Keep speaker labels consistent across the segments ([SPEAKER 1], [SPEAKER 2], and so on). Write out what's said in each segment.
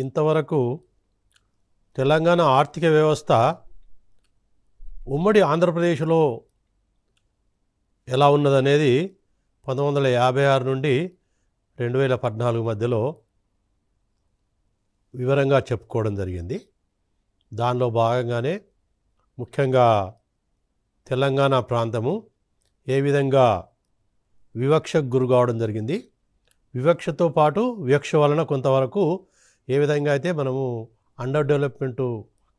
[SPEAKER 1] ఇంతవరకు తెలంగాణ ఆర్థిక వ్యవస్థ ఉమ్మడి ఆంధ్రప్రదేశ్లో ఎలా ఉన్నదనేది పంతొమ్మిది వందల యాభై ఆరు నుండి రెండు వేల పద్నాలుగు మధ్యలో వివరంగా చెప్పుకోవడం జరిగింది దానిలో భాగంగానే ముఖ్యంగా తెలంగాణ ప్రాంతము ఏ విధంగా వివక్షకు గురి కావడం జరిగింది వివక్షతో పాటు వివక్ష వలన కొంతవరకు ఏ విధంగా అయితే మనము అండర్ డెవలప్మెంట్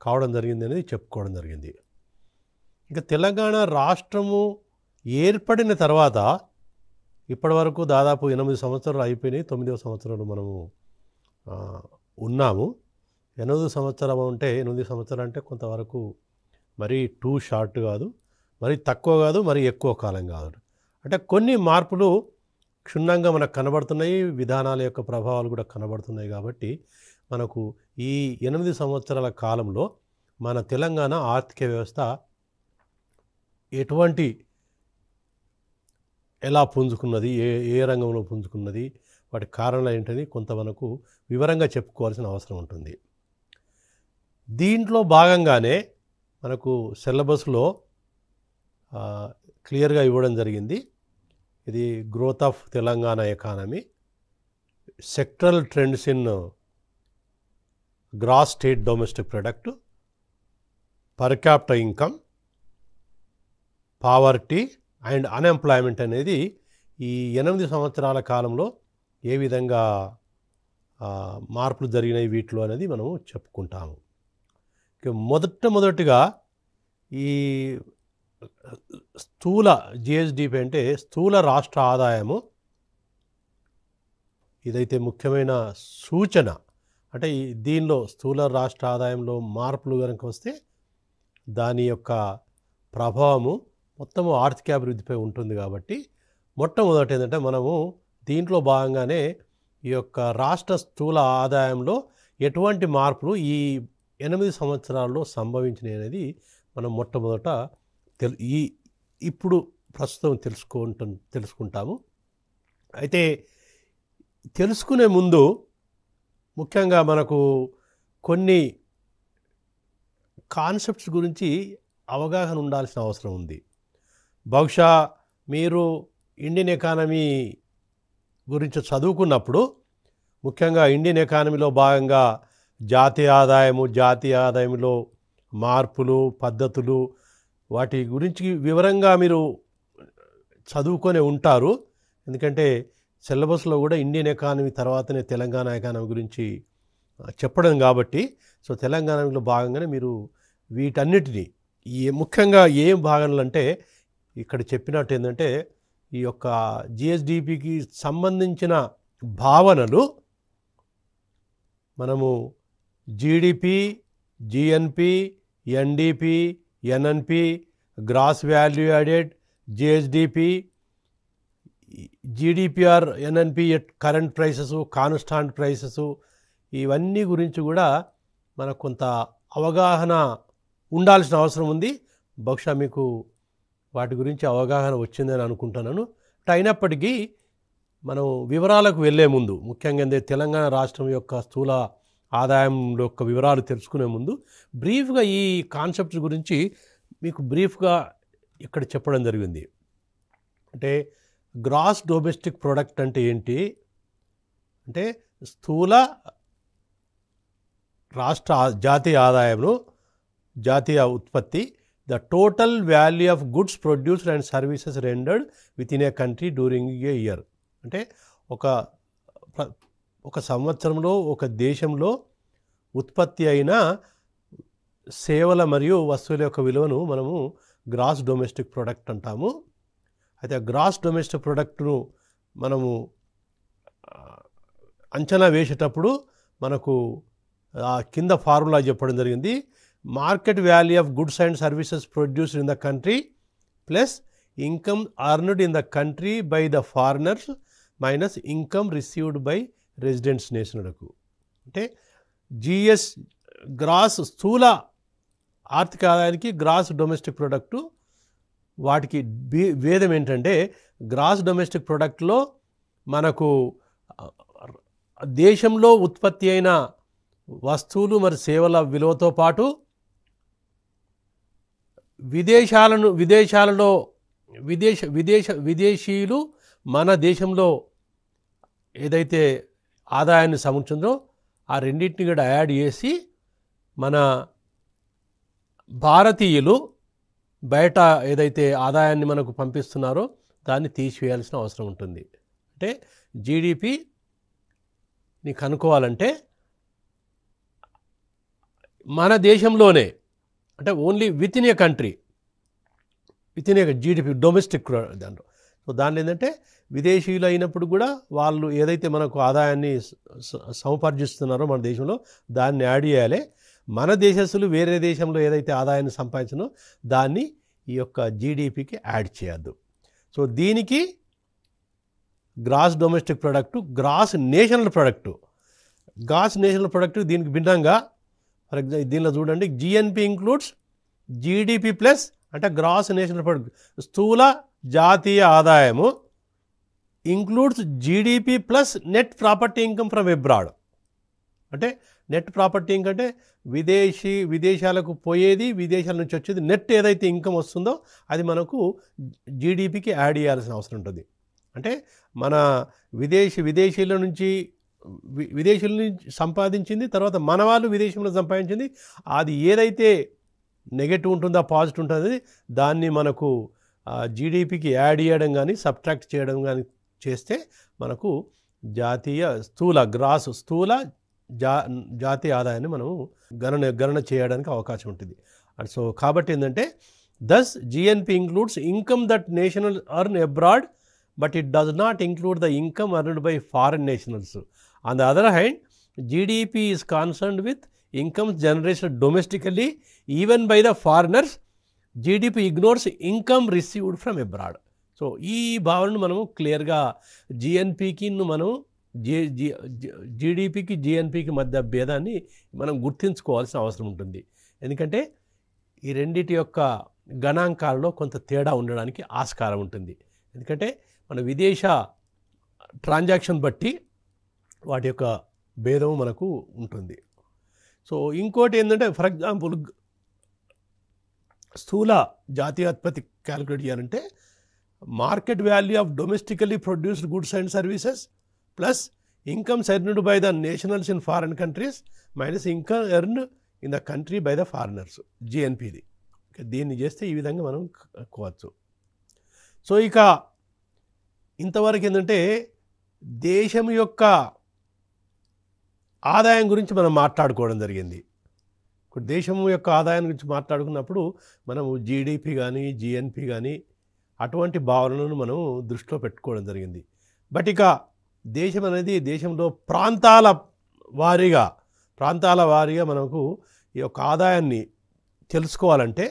[SPEAKER 1] కావడం జరిగింది అనేది చెప్పుకోవడం జరిగింది ఇంకా తెలంగాణ రాష్ట్రము ఏర్పడిన తర్వాత ఇప్పటి వరకు దాదాపు ఎనిమిది సంవత్సరాలు అయిపోయినాయి తొమ్మిదవ సంవత్సరాలు మనము ఉన్నాము ఎనిమిది సంవత్సరం అంటే ఎనిమిది సంవత్సరాలు అంటే కొంతవరకు మరీ టూ షార్ట్ కాదు మరీ తక్కువ కాదు మరీ ఎక్కువ కాలం కాదు అంటే కొన్ని మార్పులు క్షుణ్ణంగా మనకు కనబడుతున్నాయి విధానాల యొక్క ప్రభావాలు కూడా కనబడుతున్నాయి కాబట్టి మనకు ఈ ఎనిమిది సంవత్సరాల కాలంలో మన తెలంగాణ ఆర్థిక వ్యవస్థ ఎటువంటి ఎలా పుంజుకున్నది ఏ ఏ రంగంలో పుంజుకున్నది వాటి కారణాలు ఏంటని కొంత మనకు వివరంగా చెప్పుకోవాల్సిన అవసరం ఉంటుంది దీంట్లో భాగంగానే మనకు సిలబస్లో క్లియర్గా ఇవ్వడం జరిగింది ఇది growth of Telangana economy sectoral trends in gross state domestic product per capita income poverty and unemployment అనేది ఈ ఎనిమిది సంవత్సరాల కాలంలో ఏ విధంగా మార్పులు జరిగినాయి వీటిలో అనేది మనము చెప్పుకుంటాము మొదట మొదటిగా ఈ స్థూల జిహెచ్డిపి అంటే స్థూల రాష్ట్ర ఆదాయము ఇదైతే ముఖ్యమైన సూచన అంటే దీనిలో స్థూల రాష్ట్ర ఆదాయంలో మార్పులు కనుక వస్తే దాని యొక్క ప్రభావము మొత్తము ఆర్థికాభివృద్ధిపై ఉంటుంది కాబట్టి మొట్టమొదటి ఏంటంటే మనము దీంట్లో భాగంగానే ఈ యొక్క రాష్ట్ర స్థూల ఆదాయంలో ఎటువంటి మార్పులు ఈ ఎనిమిది సంవత్సరాల్లో సంభవించినాయి అనేది మనం మొట్టమొదట తెలు ఈ ఇప్పుడు ప్రస్తుతం తెలుసుకుంటు తెలుసుకుంటాము అయితే తెలుసుకునే ముందు ముఖ్యంగా మనకు కొన్ని కాన్సెప్ట్స్ గురించి అవగాహన ఉండాల్సిన అవసరం ఉంది బహుశా మీరు ఇండియన్ ఎకానమీ గురించి చదువుకున్నప్పుడు ముఖ్యంగా ఇండియన్ ఎకానమీలో భాగంగా జాతీయ ఆదాయము జాతీయ ఆదాయంలో మార్పులు పద్ధతులు వాటి గురించి వివరంగా మీరు చదువుకొనే ఉంటారు ఎందుకంటే సిలబస్లో కూడా ఇండియన్ ఎకానమీ తర్వాతనే తెలంగాణ ఎకానమీ గురించి చెప్పడం కాబట్టి సో తెలంగాణలో భాగంగానే మీరు వీటన్నిటినీ ఏ ముఖ్యంగా ఏం భాగంలో అంటే ఇక్కడ చెప్పినట్టు ఏంటంటే ఈ యొక్క జిఎస్డిపికి సంబంధించిన భావనలు మనము GDP GNP NDP NNP gross value added GHDP, GDP or NNP current prices constant prices ఇవన్నీ గురించి కూడా మనకు కొంత అవగాహన ఉండాల్సిన అవసరం ఉంది బహుశా మీకు వాటి గురించి అవగాహన వచ్చిందని అనుకుంటున్నాను అయినప్పటికీ మనం వివరాలకు వెళ్ళే ముందు ముఖ్యంగా తెలంగాణ రాష్ట్రం యొక్క స్థూల ఆదాయం యొక్క వివరాలు తెలుసుకునే ముందు బ్రీఫ్గా ఈ కాన్సెప్ట్స్ గురించి మీకు బ్రీఫ్గా ఇక్కడ చెప్పడం జరిగింది అంటే గ్రాస్ డొమెస్టిక్ ప్రోడక్ట్ అంటే ఏంటి అంటే స్థూల రాష్ట్ర జాతీయ ఆదాయంలో జాతీయ ఉత్పత్తి the total value of goods produced and services rendered within a country during a year అంటే ఒక ఒక సంవత్సరంలో ఒక దేశంలో ఉత్పత్తి అయిన సేవల మరియు వస్తువుల యొక్క విలువను మనము గ్రాస్ డొమెస్టిక్ ప్రోడక్ట్ అంటాము అయితే ఆ గ్రాస్ డొమెస్టిక్ ప్రోడక్ట్ను మనము అంచనా వేసేటప్పుడు మనకు ఆ కింద ఫార్ములా చెప్పడం జరిగింది market value of goods and services produced in the country plus income earned in the country by the foreigners minus income received by residents నేషనులకు అంటే జిఎస్ గ్రాస్ స్థూల ఆర్థిక ఆదాయానికి గ్రాస్ డొమెస్టిక్ ప్రొడక్టు వాటికి భేదం ఏంటంటే గ్రాస్ డొమెస్టిక్ ప్రొడక్ట్లో మనకు దేశంలో ఉత్పత్తి అయిన వస్తువులు మరి సేవల విలువతో పాటు విదేశాలను విదేశాలలో విదేశ విదేశ విదేశీయులు మన దేశంలో ఏదైతే ఆదాయాన్ని సముంచుందో ఆ రెండింటిని కూడా యాడ్ చేసి మన భారతీయులు బయట ఏదైతే ఆదాయాన్ని మనకు పంపిస్తున్నారో దాన్ని తీసివేయాల్సిన అవసరం ఉంటుంది అంటే జీడిపిని కనుక్కోవాలంటే మన దేశంలోనే అంటే only within a country within a GDP domestic దాంట్లో సో దాన్ని ఏంటంటే విదేశీయులు అయినప్పుడు కూడా వాళ్ళు ఏదైతే మనకు ఆదాయాన్ని సముపార్జిస్తున్నారో మన దేశంలో దాన్ని యాడ్ చేయాలి మన దేశస్తులు వేరే దేశంలో ఏదైతే ఆదాయాన్ని సంపాదించినో దాన్ని ఈ యొక్క జీడిపికి యాడ్ చేయద్దు సో దీనికి gross domestic product gross national product gross national product దీనికి భిన్నంగా ఫర్ ఎగ్జాంపుల్ దీనిలో చూడండి జిఎన్పి ఇంక్లూడ్స్ జీడిపి ప్లస్ అంటే గ్రాస్ నేషనల్ ప్రొడక్ట్ స్థూల జాతీయ ఆదాయము includes GDP plus net property income from abroad అంటే నెట్ ప్రాపర్టీ ఇన్కమ్ అంటే విదేశీ విదేశాలకు పోయేది విదేశాల నుంచి వచ్చేది నెట్ ఏదైతే ఇన్కమ్ వస్తుందో అది మనకు జీడిపికి యాడ్ చేయాల్సిన అవసరం ఉంటుంది అంటే మన విదేశీ విదేశీల నుంచి విదేశీల నుంచి సంపాదించింది తర్వాత మన వాళ్ళు విదేశంలో సంపాదించింది అది ఏదైతే నెగటివ్ ఉంటుందో పాజిటివ్ ఉంటుంది దాన్ని మనకు జీడిపికి యాడ్ చేయడం కానీ సబ్ట్రాక్ట్ చేయడం కానీ చేస్తే మనకు జాతీయ స్థూల గ్రాసు స్థూల జా జాతీయ ఆదాయాన్ని మనము గణన గణన చేయడానికి అవకాశం ఉంటుంది అండ్ సో కాబట్టి ఏంటంటే thus GNP includes income that national earn abroad but it does not include the income earned by foreign nationals on the other hand GDP is concern with income generation domestically even by the foreigners GDP ignores income received from abroad so ఈ భావనను మనము క్లియర్గా జిఎన్పికి మనం G G జీడిపికి జిఎన్పికి మధ్య భేదాన్ని మనం గుర్తించుకోవాల్సిన అవసరం ఉంటుంది ఎందుకంటే ఈ రెండిటి యొక్క గణాంకాలలో కొంత తేడా ఉండడానికి ఆస్కారం ఉంటుంది ఎందుకంటే మన విదేశ ట్రాన్జాక్షన్ బట్టి వాటి యొక్క భేదం మనకు ఉంటుంది సో ఇంకోటి ఏంటంటే ఫర్ ఎగ్జాంపుల్ స్థూల జాతీయోత్పత్తి క్యాలిక్యులేట్ చేయాలంటే market value of domestically produced goods and services plus income earned by the nationals in foreign countries minus income earned in the country by the foreigners జిఎన్పిది దీన్ని చేస్తే ఈ విధంగా మనం కనుక్కోవచ్చు సో ఇక ఇంతవరకు ఏంటంటే దేశం యొక్క ఆదాయం గురించి మనం మాట్లాడుకోవడం జరిగింది ఇప్పుడు దేశం యొక్క ఆదాయం గురించి మాట్లాడుకున్నప్పుడు మనము జీడిపి కానీ జిఎన్పి కానీ అటువంటి భావనలను మనం దృష్టిలో పెట్టుకోవడం జరిగింది బట్ ఇక దేశం అనేది దేశంలో ప్రాంతాల వారీగా ప్రాంతాల వారీగా మనకు ఈ యొక్క ఆదాయాన్ని తెలుసుకోవాలంటే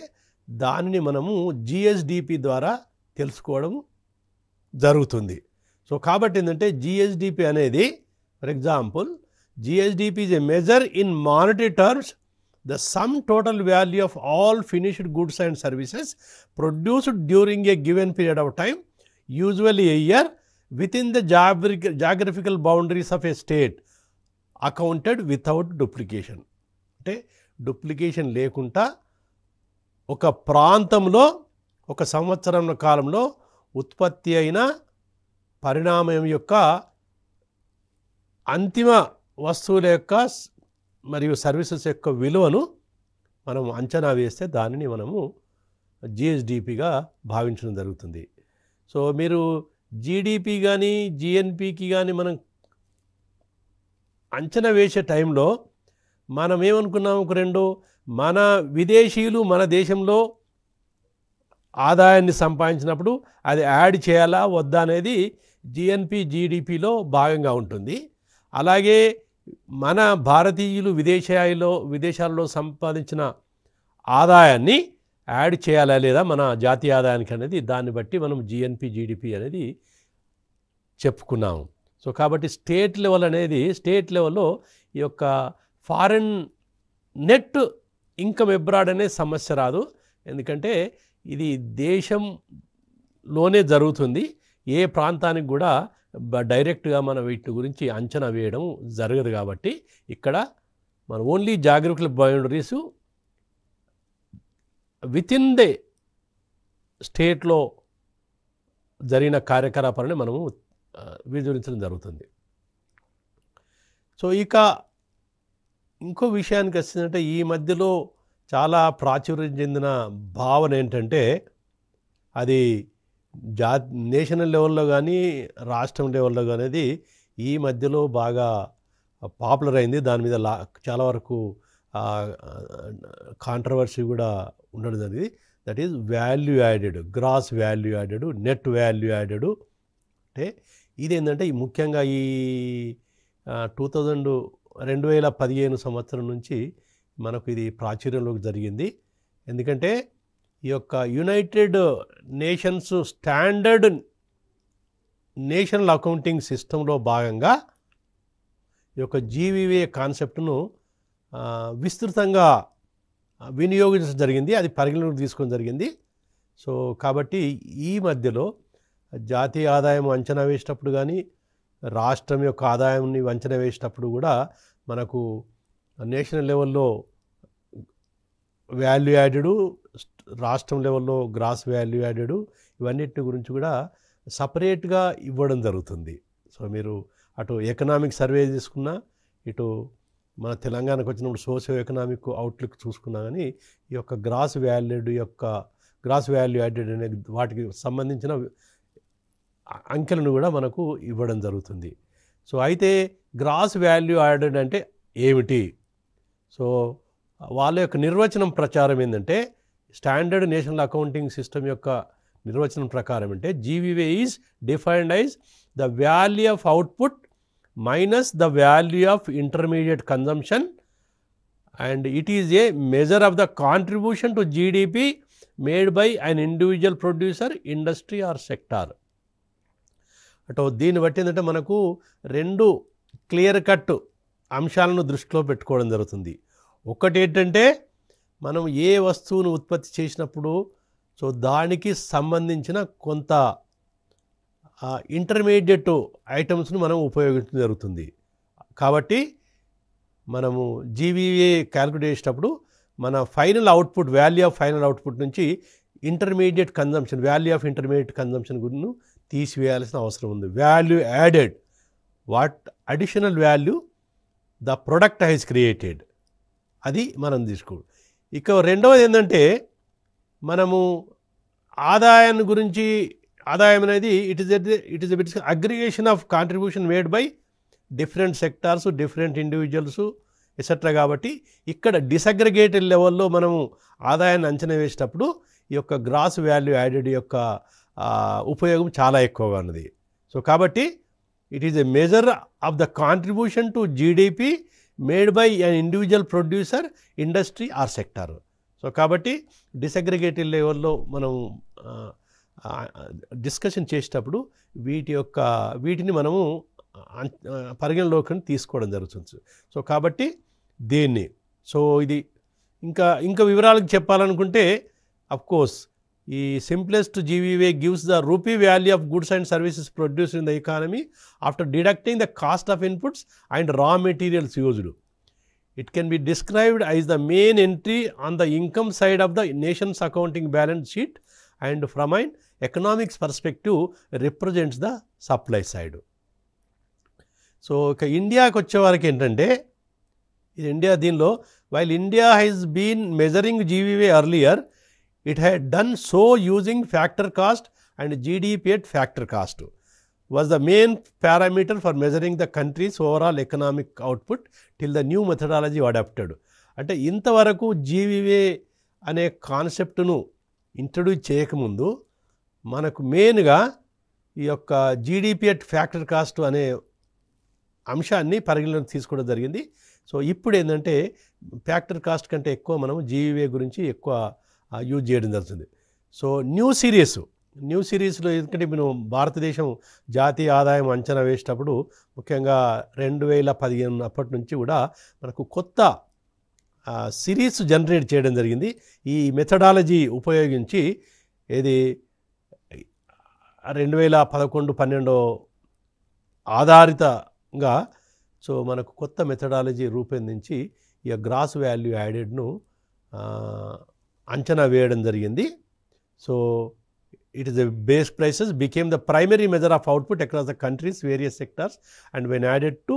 [SPEAKER 1] దానిని మనము జిఎస్డిపి ద్వారా తెలుసుకోవడం జరుగుతుంది సో కాబట్టి ఏంటంటే జిఎస్డిపి అనేది for example GSDP is a measure in monetary terms the sum total value of all finished goods and services produced during a given period of time usually a year within the geographic geographical boundaries of a state accounted without duplication అంటే duplication లేకుండా ఒక ప్రాంతంలో ఒక సంవత్సరం కాలంలో ఉత్పత్తి అయిన పరిణామం యొక్క అంతిమ వస్తువుల యొక్క మరియు సర్వీసెస్ యొక్క విలువను మనం అంచనా వేస్తే దానిని మనము జిఎస్డిపిగా భావించడం జరుగుతుంది సో మీరు జీడిపి కానీ జిఎన్పికి కానీ మనం అంచనా వేసే టైంలో మనం ఏమనుకున్నాము ఒక రెండు మన విదేశీయులు మన దేశంలో ఆదాయాన్ని సంపాదించినప్పుడు అది యాడ్ చేయాలా వద్దా అనేది జిఎన్పి జీడిపిలో భాగంగా ఉంటుంది అలాగే మన భారతీయులు విదేశాల్లో విదేశాల్లో సంపాదించిన ఆదాయాన్ని యాడ్ చేయాలా లేదా మన జాతీయ ఆదాయానికి అనేది దాన్ని బట్టి మనం జిఎన్పి జీడిపి అనేది చెప్పుకున్నాము సో కాబట్టి స్టేట్ లెవెల్ అనేది స్టేట్ లెవెల్లో ఈ యొక్క ఫారెన్ నెట్ ఇన్కమ్ ఎబ్రాడ్ అనే సమస్య రాదు ఎందుకంటే ఇది దేశంలోనే జరుగుతుంది ఏ ప్రాంతానికి కూడా డైరెక్ట్గా మనం వీటి గురించి అంచనా వేయడం జరగదు కాబట్టి ఇక్కడ మన only geographical boundaries within the స్టేట్లో జరిగిన కార్యకలాపాలని మనము విజృంభించడం జరుగుతుంది సో ఇక ఇంకో విషయానికి వచ్చిందంటే ఈ మధ్యలో చాలా ప్రాచుర్యం చెందిన భావన ఏంటంటే అది జా నేషనల్ లెవెల్లో కానీ రాష్ట్రం లెవెల్లో కానీ ఈ మధ్యలో బాగా పాపులర్ అయింది దాని మీద లా చాలా వరకు కాంట్రవర్సీ కూడా ఉండడం జరిగింది that is value added gross value added net value added అంటే ఇదేంటంటే ముఖ్యంగా ఈ టూ థౌజండ్ రెండు వేల పదిహేను సంవత్సరం నుంచి మనకు ఇది ప్రాచుర్యంలోకి జరిగింది ఎందుకంటే ఈ యొక్క United Nations standard national accounting సిస్టంలో భాగంగా ఈ యొక్క జీవీవే కాన్సెప్ట్ను విస్తృతంగా వినియోగించడం జరిగింది అది పరిగణలోకి తీసుకోవడం జరిగింది సో కాబట్టి ఈ మధ్యలో జాతీయ ఆదాయం అంచనా వేసేటప్పుడు కానీ రాష్ట్రం యొక్క ఆదాయాన్ని అంచనా వేసేటప్పుడు కూడా మనకు నేషనల్ లెవెల్లో వాల్యూ యాడెడ్ రాష్ట్రం లెవెల్లో గ్రాస్ వాల్యూ యాడెడ్ ఇవన్నిటి గురించి కూడా సపరేట్గా ఇవ్వడం జరుగుతుంది సో మీరు అటు ఎకనామిక్ సర్వే తీసుకున్నా ఇటు మన తెలంగాణకు వచ్చినప్పుడు సోషియో ఎకనామిక్ అవుట్లుక్ చూసుకున్నా కానీ ఈ యొక్క గ్రాస్ వాల్యూడ్ యొక్క గ్రాస్ వాల్యూ యాడెడ్ అనే వాటికి సంబంధించిన అంకెలను కూడా మనకు ఇవ్వడం జరుగుతుంది సో అయితే గ్రాస్ వాల్యూ యాడెడ్ అంటే ఏమిటి సో వాళ్ళ యొక్క నిర్వచనం ప్రచారం ఏంటంటే స్టాండర్డ్ నేషనల్ అకౌంటింగ్ సిస్టమ్ యొక్క నిర్వచనం ప్రకారం అంటే GVA is defined as the value of output minus the value of intermediate consumption and it is a measure of the contribution to GDP made by an individual producer industry or sector అటు దీన్ని బట్టి ఏంటంటే మనకు రెండు clear cut అంశాలను దృష్టిలో పెట్టుకోవడం జరుగుతుంది ఒకటి ఏంటంటే మనం ఏ వస్తువును ఉత్పత్తి చేసినప్పుడు సో దానికి సంబంధించిన కొంత ఇంటర్మీడియట్ ఐటమ్స్ను మనం ఉపయోగించడం జరుగుతుంది కాబట్టి మనము జీవీఏ క్యాల్కులేట్ చేసేటప్పుడు మన final output value of final output నుంచి intermediate consumption value of intermediate consumption గురిను తీసివేయాల్సిన అవసరం ఉంది value added what additional value the product has created అది మనం తీసుకో ఇక రెండవది ఏంటంటే మనము ఆదాయం గురించి ఆదాయం అనేది it is it is its aggregation of contribution made by different sectors different individuals etcetera కాబట్టి ఇక్కడ డిసగ్రిగేటెడ్ లెవెల్లో మనము ఆదాయాన్ని అంచనా వేసేటప్పుడు ఈ యొక్క గ్రాస్ వాల్యూ యాడెడ్ యొక్క ఉపయోగం చాలా ఎక్కువగా ఉన్నది సో కాబట్టి it is a measure of the contribution to GDP made by an individual producer industry or sector so కాబట్టి డిసగ్రిగేటివ్ లెవెల్లో మనం డిస్కషన్ చేసేటప్పుడు వీటి యొక్క వీటిని మనము పరిగణలోకి తీసుకోవడం జరుగుతుంది సో కాబట్టి దేన్ని సో ఇది ఇంకా ఇంకా వివరాలకు చెప్పాలనుకుంటే అఫ్కోర్స్ ఈ simplest GVA gives the rupee value of goods and services produce in the economy after deducting the cost of inputs and raw materials used it can be described as the main entry on the income side of the nation's accounting balance sheet and from an economics perspective represents the supply side so ఒక ఇండియాకి వారికి ఏంటంటే ఇది India దీనిలో while India has been measuring GVA earlier it had done so using factor cost and GDP at factor cost was the main parameter for measuring the country's overall economic output till the new methodology adopted అంటే ఇంతవరకు జీవివే అనే కాన్సెప్ట్ను introduce చేయకముందు మనకు మెయిన్గా ఈ యొక్క GDP at factor cost అనే అంశాన్ని పరిగణలోకి తీసుకోవడం జరిగింది సో ఇప్పుడు ఏంటంటే ఫ్యాక్టర్ కాస్ట్ కంటే ఎక్కువ మనం జీవివే గురించి ఎక్కువ యూజ్ చేయడం జరుగుతుంది సో న్యూ సిరీస్ న్యూ సిరీస్లో ఎందుకంటే మేము భారతదేశం జాతీయ ఆదాయం అంచనా వేసేటప్పుడు ముఖ్యంగా రెండు వేల పదిహేను అప్పటి నుంచి కూడా మనకు కొత్త సిరీస్ జనరేట్ చేయడం జరిగింది ఈ మెథడాలజీ ఉపయోగించి ఇది రెండు వేల పదకొండు పన్నెండో ఆధారితంగా సో మనకు కొత్త మెథడాలజీ రూపొందించి ఈ గ్రాస్ వాల్యూ యాడెడ్ను అంచనా వేయడం జరిగింది so it is the base prices became the primary measure of output across the countries various sectors and when added to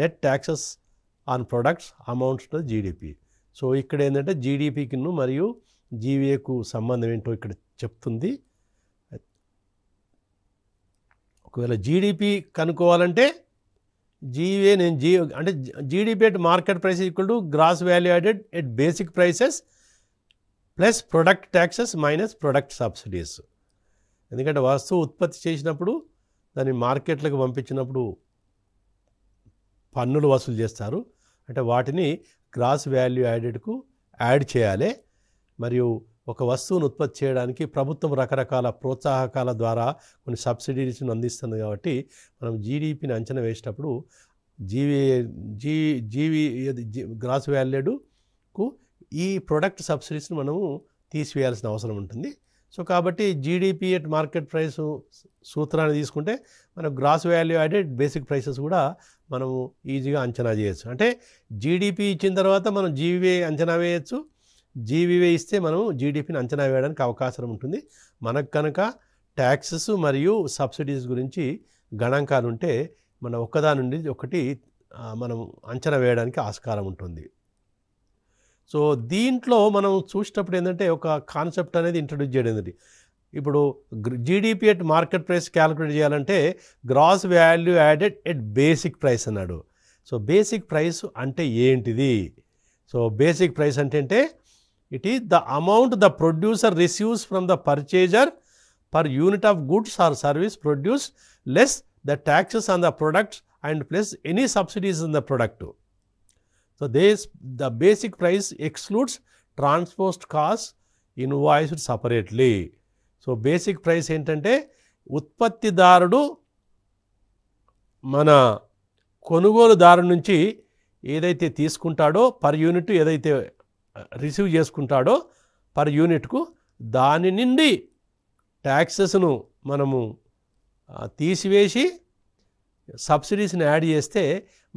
[SPEAKER 1] net taxes on products amounts to GDP so ఇక్కడ ఏంటంటే జీడిపికి మరియు జీవీఏకు సంబంధం ఏంటో ఇక్కడ చెప్తుంది ఒకవేళ జీడిపి కనుక్కోవాలంటే జీవీఏ నేను జీ అంటే GDP at market price equal to gross value added at basic prices plus product taxes minus product subsidies ఎందుకంటే వస్తువు ఉత్పత్తి చేసినప్పుడు దాన్ని మార్కెట్లకు పంపించినప్పుడు పన్నులు వసూలు చేస్తారు అంటే వాటిని గ్రాస్ వాల్యూ యాడెడ్కు యాడ్ చేయాలి మరియు ఒక వస్తువును ఉత్పత్తి చేయడానికి ప్రభుత్వం రకరకాల ప్రోత్సాహకాల ద్వారా కొన్ని సబ్సిడీస్ను అందిస్తుంది కాబట్టి మనం జీడిపిని అంచనా వేసేటప్పుడు జీవి జీ జీవి గ్రాస్ వాల్యూడుకు ఈ ప్రొడక్ట్ సబ్సిడీస్ని మనము తీసివేయాల్సిన అవసరం ఉంటుంది సో కాబట్టి జీడిపి ఎట్ మార్కెట్ ప్రైస్ సూత్రాన్ని తీసుకుంటే మనం gross value added basic prices కూడా మనము ఈజీగా అంచనా చేయొచ్చు అంటే జీడిపి ఇచ్చిన తర్వాత మనం జీవీవే అంచనా వేయచ్చు జీవీవే ఇస్తే మనం జీడిపిని అంచనా వేయడానికి అవకాశం ఉంటుంది మనకు కనుక ట్యాక్సెస్ మరియు సబ్సిడీస్ గురించి గణాంకాలు ఉంటే మన ఒక్కదాని నుండి ఒకటి మనం అంచనా వేయడానికి ఆస్కారం ఉంటుంది సో దీంట్లో మనం చూసేటప్పుడు ఏంటంటే ఒక కాన్సెప్ట్ అనేది ఇంట్రడ్యూస్ చేయడం ఇప్పుడు GDP at market price calculate చేయాలంటే gross value added at basic price అన్నాడు సో బేసిక్ ప్రైస్ అంటే ఏంటిది సో బేసిక్ ప్రైస్ అంటే it is the amount the producer receives from the purchaser per unit of goods or service produce less the taxes on the products and plus any subsidies in the product so thus the basic price excludes transport cost invoice separately so basic price ఏంటంటే ఉత్పత్తిదారుడు మన కొనుగోలుదారు నుంచి ఏదైతే తీసుకుంటాడో per unit ఏదైతే receive చేసుకుంటాడో పర్ యూనిట్కు దాని నుండి ట్యాక్సెస్ను మనము తీసివేసి సబ్సిడీస్ని యాడ్ చేస్తే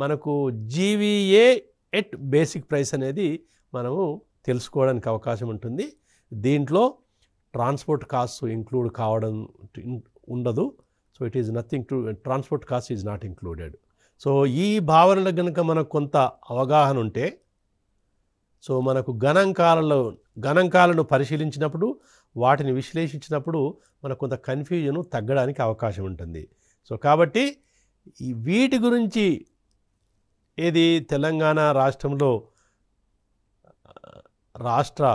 [SPEAKER 1] మనకు జీవీఏ ఎట్ బేసిక్ ప్రైస్ అనేది మనము తెలుసుకోవడానికి అవకాశం ఉంటుంది దీంట్లో ట్రాన్స్పోర్ట్ కాస్ట్ ఇంక్లూడ్ కావడం ఉండదు so it is nothing to transport cost is not included so ఈ భావనలు కనుక మనకు కొంత అవగాహన ఉంటే సో మనకు గణాంకాలలో గణాంకాలను పరిశీలించినప్పుడు వాటిని విశ్లేషించినప్పుడు మనకు కొంత కన్ఫ్యూజన్ తగ్గడానికి అవకాశం ఉంటుంది సో కాబట్టి వీటి గురించి ఏది తెలంగాణ రాష్ట్రంలో రాష్ట్ర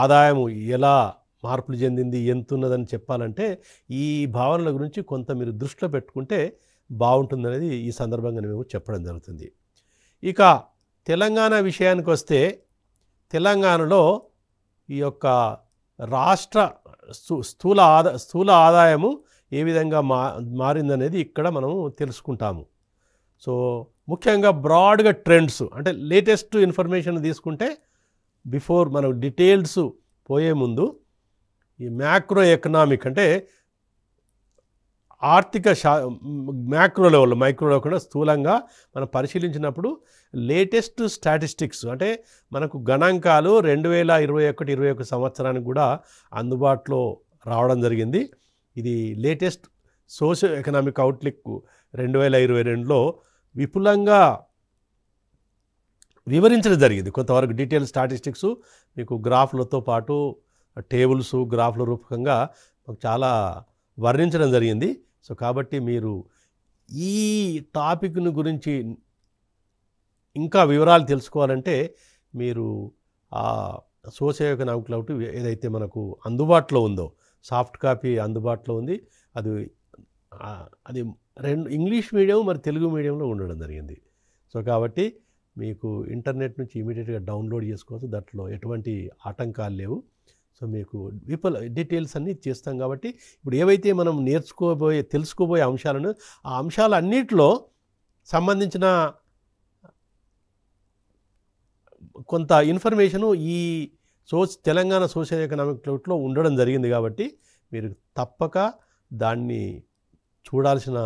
[SPEAKER 1] ఆదాయం ఎలా మార్పులు చెందింది ఎంతున్నదని చెప్పాలంటే ఈ భావనల గురించి కొంత మీరు దృష్టిలో పెట్టుకుంటే బాగుంటుందనేది ఈ సందర్భంగా మేము చెప్పడం జరుగుతుంది ఇక తెలంగాణ విషయానికి వస్తే తెలంగాణలో ఈ యొక్క రాష్ట్ర స్థూల ఆదా స్థూల ఆదాయము ఏ విధంగా మా మారిందనేది ఇక్కడ మనము తెలుసుకుంటాము సో ముఖ్యంగా బ్రాడ్గా ట్రెండ్స్ అంటే లేటెస్ట్ ఇన్ఫర్మేషన్ తీసుకుంటే బిఫోర్ మనం డీటెయిల్స్ పోయే ముందు ఈ మ్యాక్రో ఎకనామిక్ అంటే ఆర్థిక శా మ్యాక్రో లెవెల్ మైక్రో కూడా స్థూలంగా మనం పరిశీలించినప్పుడు లేటెస్ట్ స్టాటిస్టిక్స్ అంటే మనకు గణాంకాలు రెండు వేల ఇరవై ఒకటి ఇరవై ఒక సంవత్సరానికి కూడా అందుబాటులో రావడం జరిగింది ఇది లేటెస్ట్ సోషియో ఎకనామిక్ అవుట్లుక్ రెండు వేల ఇరవై రెండులో విపులంగా వివరించడం జరిగింది కొంతవరకు డీటెయిల్ స్టాటిస్టిక్స్ మీకు గ్రాఫ్లతో పాటు టేబుల్స్ గ్రాఫ్ల రూపకంగా మాకు చాలా వర్ణించడం జరిగింది సో కాబట్టి మీరు ఈ టాపిక్ను గురించి ఇంకా వివరాలు తెలుసుకోవాలంటే మీరు ఆ సోషయోగనామ్ క్లౌడ్ ఏదైతే మనకు అందుబాటులో ఉందో సాఫ్ట్ కాపీ అందుబాటులో ఉంది అది అది రెండు ఇంగ్లీష్ మీడియం మరి తెలుగు మీడియంలో ఉండడం జరిగింది సో కాబట్టి మీకు ఇంటర్నెట్ నుంచి ఇమీడియట్గా డౌన్లోడ్ చేసుకోవచ్చు దాంట్లో ఎటువంటి ఆటంకాలు లేవు సో మీకు విపల డీటెయిల్స్ అన్నీ చేస్తాం కాబట్టి ఇప్పుడు ఏవైతే మనం నేర్చుకోబోయే తెలుసుకోబోయే అంశాలను ఆ అంశాలన్నింటిలో సంబంధించిన కొంత ఇన్ఫర్మేషను ఈ సో తెలంగాణ సోషల్ ఎకనామిక్ లో ఉండడం జరిగింది కాబట్టి మీరు తప్పక దాన్ని చూడాల్సిన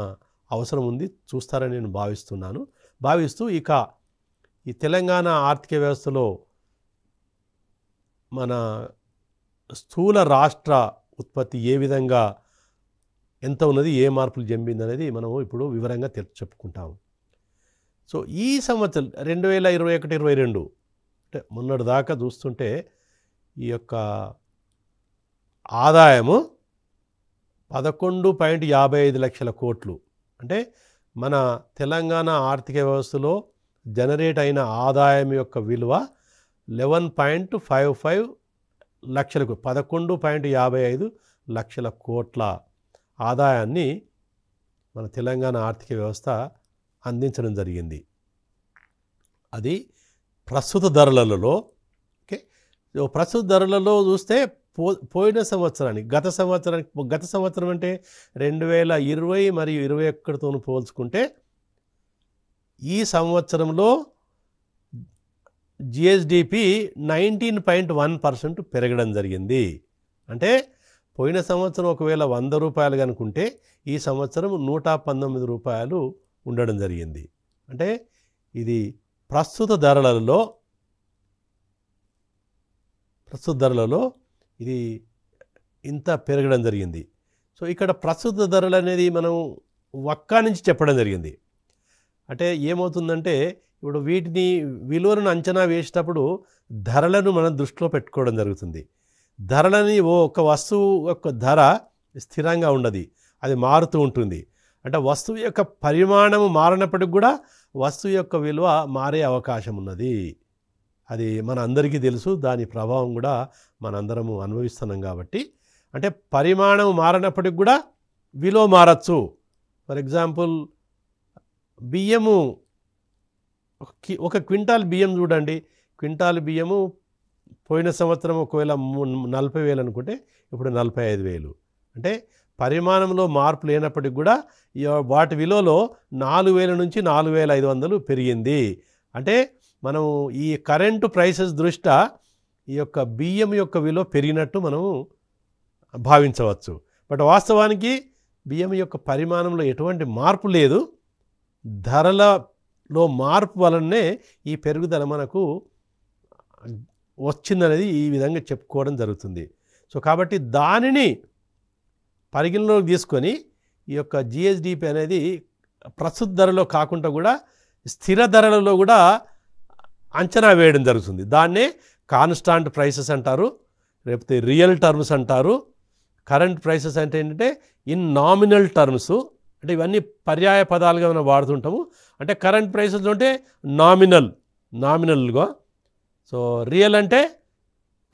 [SPEAKER 1] అవసరం ఉంది చూస్తారని నేను భావిస్తున్నాను భావిస్తూ ఇక ఈ తెలంగాణ ఆర్థిక వ్యవస్థలో మన స్థూల రాష్ట్ర ఉత్పత్తి ఏ విధంగా ఎంత ఉన్నది ఏ మార్పులు జంపింది అనేది మనము ఇప్పుడు వివరంగా చెప్పుకుంటాము సో ఈ సంవత్సరం రెండు వేల ఇరవై ఒకటి ఇరవై రెండు అంటే మొన్నటి దాకా చూస్తుంటే ఈ యొక్క ఆదాయము పదకొండు పాయింట్ యాభై ఐదు లక్షల కోట్లు అంటే మన తెలంగాణ ఆర్థిక వ్యవస్థలో జనరేట్ అయిన ఆదాయం యొక్క విలువ లెవెన్ పాయింట్ ఫైవ్ ఫైవ్ లక్షలకు పదకొండు పాయింట్ యాభై ఐదు లక్షల కోట్ల ఆదాయాన్ని మన తెలంగాణ ఆర్థిక వ్యవస్థ అందించడం జరిగింది అది ప్రస్తుత ధరలలో ఓకే ప్రస్తుత ధరలలో చూస్తే పో పోయిన సంవత్సరానికి గత సంవత్సరానికి గత సంవత్సరం అంటే రెండు వేల ఇరవై మరియు ఇరవై ఒక్కటితోనూ పోల్చుకుంటే ఈ సంవత్సరంలో GSDP nineteen point one percent పెరగడం జరిగింది అంటే పోయిన సంవత్సరం ఒకవేళ వంద రూపాయలు కనుకుంటే ఈ సంవత్సరం నూట పంతొమ్మిది రూపాయలు ఉండడం జరిగింది అంటే ఇది ప్రస్తుత ధరలలో ప్రస్తుత ధరలలో ఇది ఇంత పెరగడం జరిగింది సో ఇక్కడ ప్రస్తుత ధరలు అనేది మనం ఒక్క నుంచి చెప్పడం జరిగింది అంటే ఏమవుతుందంటే ఇప్పుడు వీటిని విలువలను అంచనా వేసేటప్పుడు ధరలను మనం దృష్టిలో పెట్టుకోవడం జరుగుతుంది ధరలని ఓ ఒక వస్తువు యొక్క ధర స్థిరంగా ఉండదు అది మారుతూ ఉంటుంది అంటే వస్తువు యొక్క పరిమాణము మారినప్పటికి కూడా వస్తువు యొక్క విలువ మారే అవకాశం ఉన్నది అది మన అందరికీ తెలుసు దాని ప్రభావం కూడా మనందరము అనుభవిస్తున్నాం కాబట్టి అంటే పరిమాణం మారినప్పటికి కూడా విలో మారచ్చు ఫర్ ఎగ్జాంపుల్ బియ్యము ఒక క్వింటాల్ బియ్యం చూడండి క్వింటాల్ బియ్యము పోయిన సంవత్సరం ఒకవేళ నలభై వేలు అనుకుంటే ఇప్పుడు నలభై ఐదు వేలు అంటే పరిమాణంలో మార్పు లేనప్పటికి కూడా వాటి విలువలో నాలుగు వేల నుంచి నాలుగు వేల ఐదు వందలు పెరిగింది అంటే మనం ఈ కరెంటు ప్రైసెస్ దృష్ట్యా ఈ యొక్క బియ్యం యొక్క విలువ పెరిగినట్టు మనము భావించవచ్చు బట్ వాస్తవానికి బియ్యం యొక్క పరిమాణంలో ఎటువంటి మార్పు లేదు ధరలలో మార్పు వలనే ఈ పెరుగుదల మనకు వచ్చిందనేది ఈ విధంగా చెప్పుకోవడం జరుగుతుంది సో కాబట్టి దానిని పరిగణలోకి తీసుకొని ఈ యొక్క జిఎస్డిపి అనేది ప్రస్తుత ధరలో కాకుండా కూడా స్థిర ధరలలో కూడా అంచనా వేయడం జరుగుతుంది దాన్నే కాన్స్టాంట్ ప్రైసెస్ అంటారు లేకపోతే రియల్ టర్మ్స్ అంటారు కరెంట్ ప్రైసెస్ అంటే ఏంటంటే ఇన్ నామినల్ టర్మ్స్ అంటే ఇవన్నీ పర్యాయ పదాలుగా మనం వాడుతుంటాము అంటే కరెంట్ ప్రైసెస్ ఉంటే నామినల్ నామినల్గా సో రియల్ అంటే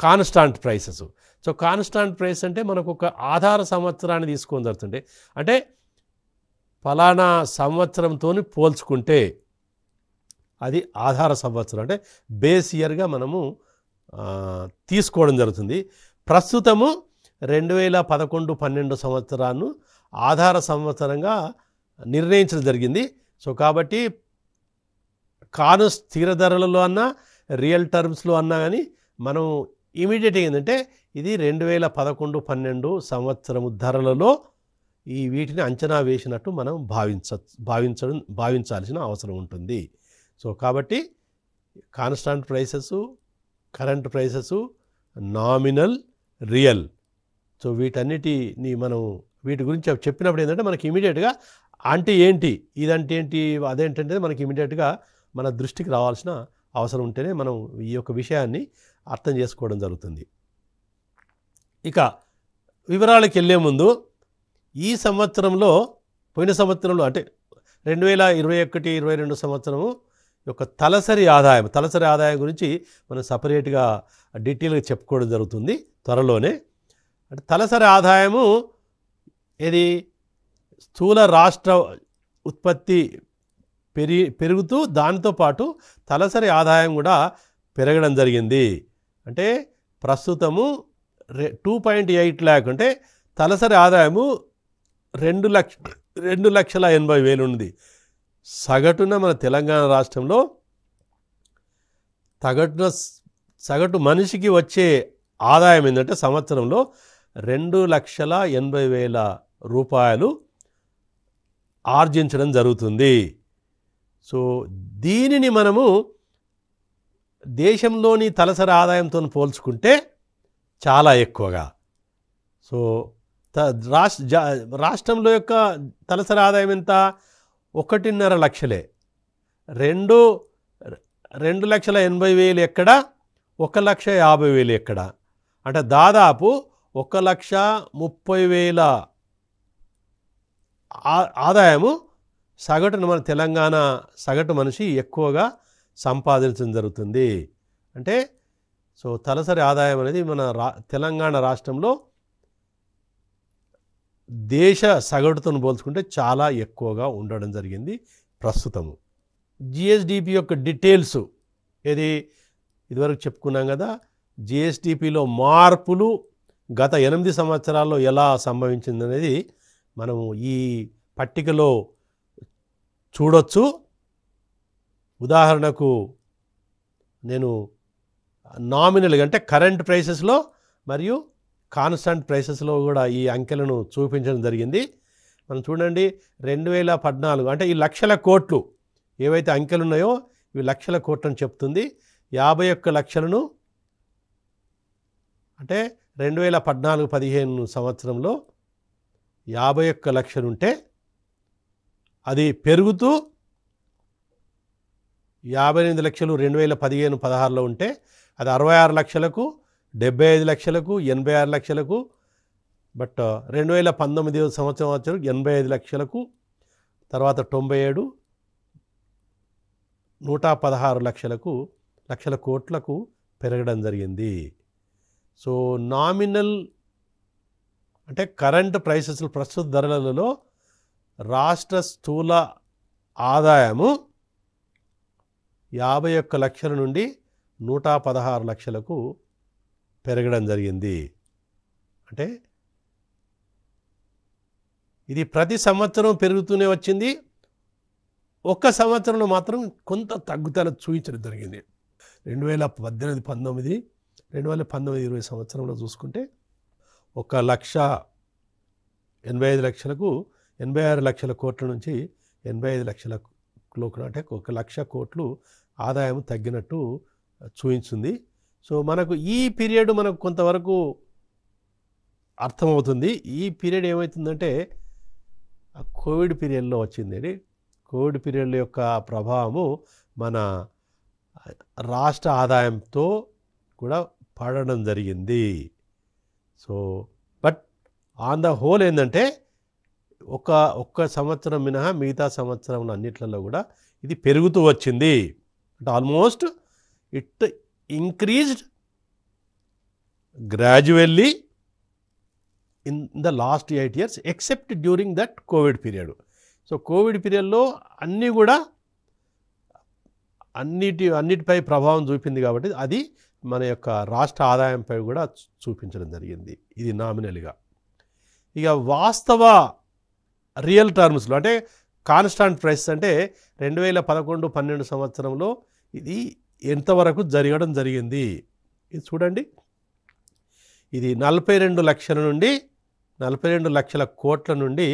[SPEAKER 1] constant prices so constant price అంటే మనకు ఒక ఆధార సంవత్సరాన్ని తీసుకొని జరుగుతుంటే అంటే ఫలానా సంవత్సరంతో పోల్చుకుంటే అది ఆధార సంవత్సరం అంటే బేస్ ఇయర్గా మనము తీసుకోవడం జరుగుతుంది ప్రస్తుతము రెండు వేల పదకొండు పన్నెండు సంవత్సరాలను ఆధార సంవత్సరంగా నిర్ణయించడం జరిగింది సో కాబట్టి కాను స్థిర ధరలలో అన్నా రియల్ టర్మ్స్లో అన్నా కానీ మనం ఇమీడియట్గా ఏంటంటే ఇది రెండు వేల పదకొండు పన్నెండు సంవత్సరము ధరలలో ఈ వీటిని అంచనా వేసినట్టు మనం భావించ భావించడం భావించాల్సిన అవసరం ఉంటుంది సో కాబట్టి constant prices current prices nominal real so వీటన్నిటిని మనం వీటి గురించి చెప్పినప్పుడు ఏంటంటే మనకి ఇమీడియట్గా అంటే ఏంటి ఇదంటే ఏంటి అదేంటంటే మనకి ఇమీడియట్గా మన దృష్టికి రావాల్సిన అవసరం ఉంటేనే మనం ఈ యొక్క విషయాన్ని అర్థం చేసుకోవడం జరుగుతుంది ఇక వివరాలకు వెళ్ళే ముందు ఈ సంవత్సరంలో పోయిన సంవత్సరంలో అంటే రెండు వేల ఇరవై ఒకటి ఇరవై రెండు సంవత్సరము యొక్క తలసరి ఆదాయం తలసరి ఆదాయం గురించి మనం సపరేట్గా డీటెయిల్గా చెప్పుకోవడం జరుగుతుంది త్వరలోనే అంటే తలసరి ఆదాయము ఇది స్థూల రాష్ట్ర ఉత్పత్తి పెరి పెరుగుతూ పాటు తలసరి ఆదాయం కూడా పెరగడం జరిగింది అంటే ప్రస్తుతము రే టూ పాయింట్ ఎయిట్ ల్యాక్ అంటే తలసరి ఆదాయము రెండు లక్ష రెండు లక్షల ఎనభై వేలు ఉంది సగటున మన తెలంగాణ రాష్ట్రంలో తగటున సగటు మనిషికి వచ్చే ఆదాయం ఏంటంటే సంవత్సరంలో రెండు లక్షల ఎనభై వేల రూపాయలు ఆర్జించడం జరుగుతుంది సో దీనిని మనము దేశంలోని తలసరి ఆదాయంతో పోల్చుకుంటే చాలా ఎక్కువగా సో రాష్ట్రంలో యొక్క తలసరి ఆదాయం ఎంత ఒకటిన్నర లక్షలే రెండు రెండు లక్షల ఎనభై వేలు ఎక్కడ ఒక లక్ష యాభై వేలు ఎక్కడ అంటే దాదాపు ఒక లక్ష ముప్పై వేల ఆదాయము సగటున మన తెలంగాణ సగటు మనిషి ఎక్కువగా సంపాదించడం జరుగుతుంది అంటే సో తలసరి ఆదాయం అనేది మన రా తెలంగాణ రాష్ట్రంలో దేశ సగటుతను పోల్చుకుంటే చాలా ఎక్కువగా ఉండడం జరిగింది ప్రస్తుతము జిఎస్డిపి యొక్క డీటెయిల్స్ ఏది ఇదివరకు చెప్పుకున్నాం కదా జిఎస్డిపిలో మార్పులు గత ఎనిమిది సంవత్సరాల్లో ఎలా సంభవించింది అనేది మనము ఈ పట్టికలో చూడొచ్చు ఉదాహరణకు నేను నామినల్గా అంటే కరెంట్ ప్రైసెస్లో మరియు కాన్స్టంట్ ప్రైసెస్లో కూడా ఈ అంకెలను చూపించడం జరిగింది మనం చూడండి రెండు వేల పద్నాలుగు అంటే ఈ లక్షల కోట్లు ఏవైతే అంకెలు ఉన్నాయో ఇవి లక్షల అని చెప్తుంది యాభై ఒక్క లక్షలను అంటే రెండు వేల పద్నాలుగు పదిహేను సంవత్సరంలో యాభై ఒక్క లక్షలుంటే అది పెరుగుతూ యాభై ఎనిమిది లక్షలు రెండు వేల పదిహేను పదహారులో ఉంటే అది అరవై ఆరు లక్షలకు డెబ్బై ఐదు లక్షలకు ఎనభై ఆరు లక్షలకు బట్ రెండు వేల పంతొమ్మిది సంవత్సరం వచ్చారు ఎనభై ఐదు లక్షలకు తర్వాత తొంభై ఏడు నూట పదహారు లక్షలకు లక్షల కోట్లకు పెరగడం జరిగింది సో నామినల్ అంటే కరెంట్ ప్రైసెస్ ప్రస్తుత ధరలలో రాష్ట్ర స్థూల ఆదాయము యాభై ఒక్క లక్షల నుండి నూట పదహారు లక్షలకు పెరగడం జరిగింది అంటే ఇది ప్రతి సంవత్సరం పెరుగుతూనే వచ్చింది ఒక్క సంవత్సరంలో మాత్రం కొంత తగ్గుదల చూపించడం జరిగింది రెండు వేల పద్దెనిమిది పంతొమ్మిది రెండు వేల పంతొమ్మిది ఇరవై సంవత్సరంలో చూసుకుంటే ఒక లక్ష ఎనభై ఐదు లక్షలకు ఎనభై ఆరు లక్షల కోట్ల నుంచి ఎనభై ఐదు లక్షల అంటే ఒక లక్ష కోట్లు ఆదాయం తగ్గినట్టు చూపించింది సో మనకు ఈ పీరియడ్ మనకు కొంతవరకు అర్థమవుతుంది ఈ పీరియడ్ ఏమవుతుందంటే కోవిడ్ పీరియడ్లో వచ్చింది కోవిడ్ పీరియడ్ యొక్క ప్రభావము మన రాష్ట్ర ఆదాయంతో కూడా పడడం జరిగింది so but on the whole ఏంటంటే ఒక ఒక్క సంవత్సరం మినహా మిగతా సంవత్సరం అన్నిట్లలో కూడా ఇది పెరుగుతూ వచ్చింది అంటే almost it increased gradually in the last eight years except during that Covid period so Covid పీరియడ్లో అన్నీ కూడా అన్నిటి అన్నిటిపై ప్రభావం చూపింది కాబట్టి అది మన యొక్క రాష్ట్ర ఆదాయంపై కూడా చూపించడం జరిగింది ఇది నామినల్గా ఇక వాస్తవ రియల్ టర్మ్స్లో అంటే కాన్స్టాంట్ ప్రైస్ అంటే రెండు వేల పదకొండు పన్నెండు సంవత్సరంలో ఇది ఎంతవరకు జరగడం జరిగింది ఇది చూడండి ఇది నలభై రెండు లక్షల నుండి నలభై రెండు లక్షల కోట్ల నుండి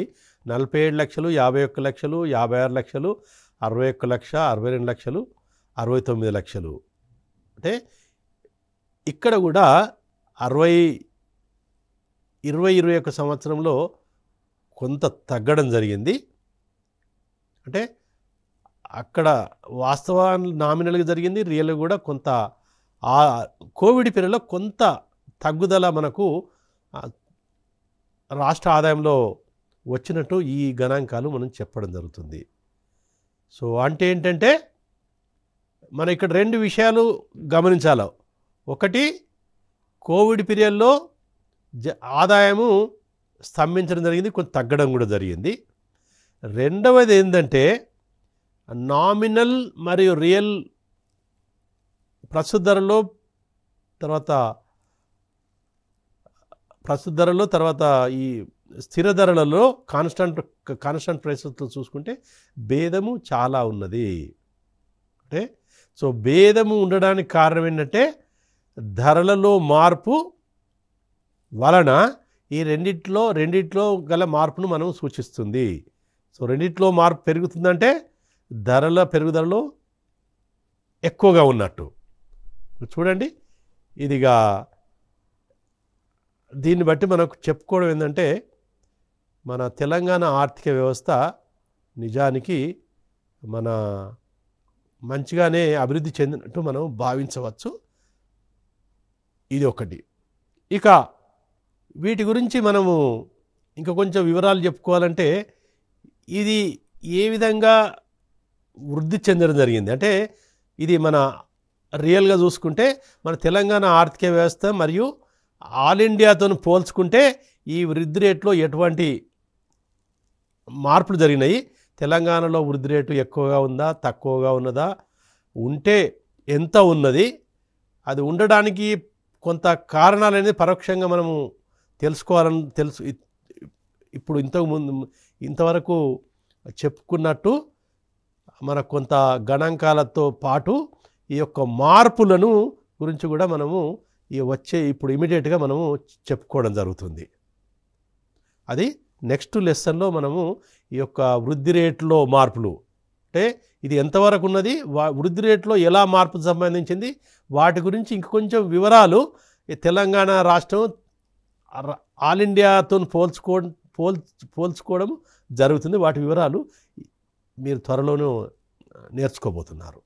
[SPEAKER 1] నలభై ఏడు లక్షలు యాభై ఒక్క లక్షలు యాభై ఆరు లక్షలు అరవై ఒక్క లక్ష అరవై రెండు లక్షలు అరవై తొమ్మిది లక్షలు అంటే ఇక్కడ కూడా అరవై ఇరవై ఇరవై ఒక సంవత్సరంలో కొంత తగ్గడం జరిగింది అంటే అక్కడ వాస్తవాన్ని నామినల్గా జరిగింది రియల్గా కూడా కొంత ఆ కోవిడ్ పీరియడ్లో కొంత తగ్గుదల మనకు రాష్ట్ర ఆదాయంలో వచ్చినట్టు ఈ గణాంకాలు మనం చెప్పడం జరుగుతుంది సో అంటే ఏంటంటే మన ఇక్కడ రెండు విషయాలు గమనించాలి ఒకటి కోవిడ్ పీరియడ్లో జ ఆదాయము స్తంభించడం జరిగింది కొంత తగ్గడం కూడా జరిగింది రెండవది ఏంటంటే నామినల్ మరియు రియల్ ప్రస్తుత ధరలో తర్వాత ప్రస్తుత ధరలో తర్వాత ఈ స్థిర ధరలలో కాన్స్టాంట్ కాన్స్టంట్ ప్రైసెస్లో చూసుకుంటే భేదము చాలా ఉన్నది అంటే సో భేదము ఉండడానికి కారణం ఏంటంటే ధరలలో మార్పు వలన ఈ రెండిట్లో రెండిట్లో గల మార్పును మనం సూచిస్తుంది సో రెండిట్లో మార్పు పెరుగుతుందంటే ధరల పెరుగుదలలో ఎక్కువగా ఉన్నట్టు చూడండి ఇదిగా దీన్ని బట్టి మనకు చెప్పుకోవడం ఏంటంటే మన తెలంగాణ ఆర్థిక వ్యవస్థ నిజానికి మన మంచిగానే అభివృద్ధి చెందినట్టు మనం భావించవచ్చు ఇది ఒకటి ఇక వీటి గురించి మనము ఇంకా కొంచెం వివరాలు చెప్పుకోవాలంటే ఇది ఏ విధంగా వృద్ధి చెందడం జరిగింది అంటే ఇది మన రియల్గా చూసుకుంటే మన తెలంగాణ ఆర్థిక వ్యవస్థ మరియు ఆల్ ఇండియాతో పోల్చుకుంటే ఈ వృద్ధి రేట్లో ఎటువంటి మార్పులు జరిగినాయి తెలంగాణలో వృద్ధి రేటు ఎక్కువగా ఉందా తక్కువగా ఉన్నదా ఉంటే ఎంత ఉన్నది అది ఉండడానికి కొంత కారణాలు అనేది పరోక్షంగా మనము తెలుసుకోవాలని తెలుసు ఇప్పుడు ఇంతకు ముందు ఇంతవరకు చెప్పుకున్నట్టు మన కొంత గణాంకాలతో పాటు ఈ యొక్క మార్పులను గురించి కూడా మనము ఈ వచ్చే ఇప్పుడు ఇమీడియట్గా మనము చెప్పుకోవడం జరుగుతుంది అది నెక్స్ట్ లెసన్లో మనము ఈ యొక్క వృద్ధి రేట్లో మార్పులు అంటే ఇది ఎంతవరకు ఉన్నది వా వృద్ధి రేట్లో ఎలా మార్పు సంబంధించింది వాటి గురించి ఇంకొంచెం వివరాలు తెలంగాణ రాష్ట్రం ఆల్ ఇండియాతో పోల్చుకో పోల్ పోల్చుకోవడం జరుగుతుంది వాటి వివరాలు మీరు త్వరలోనూ నేర్చుకోబోతున్నారు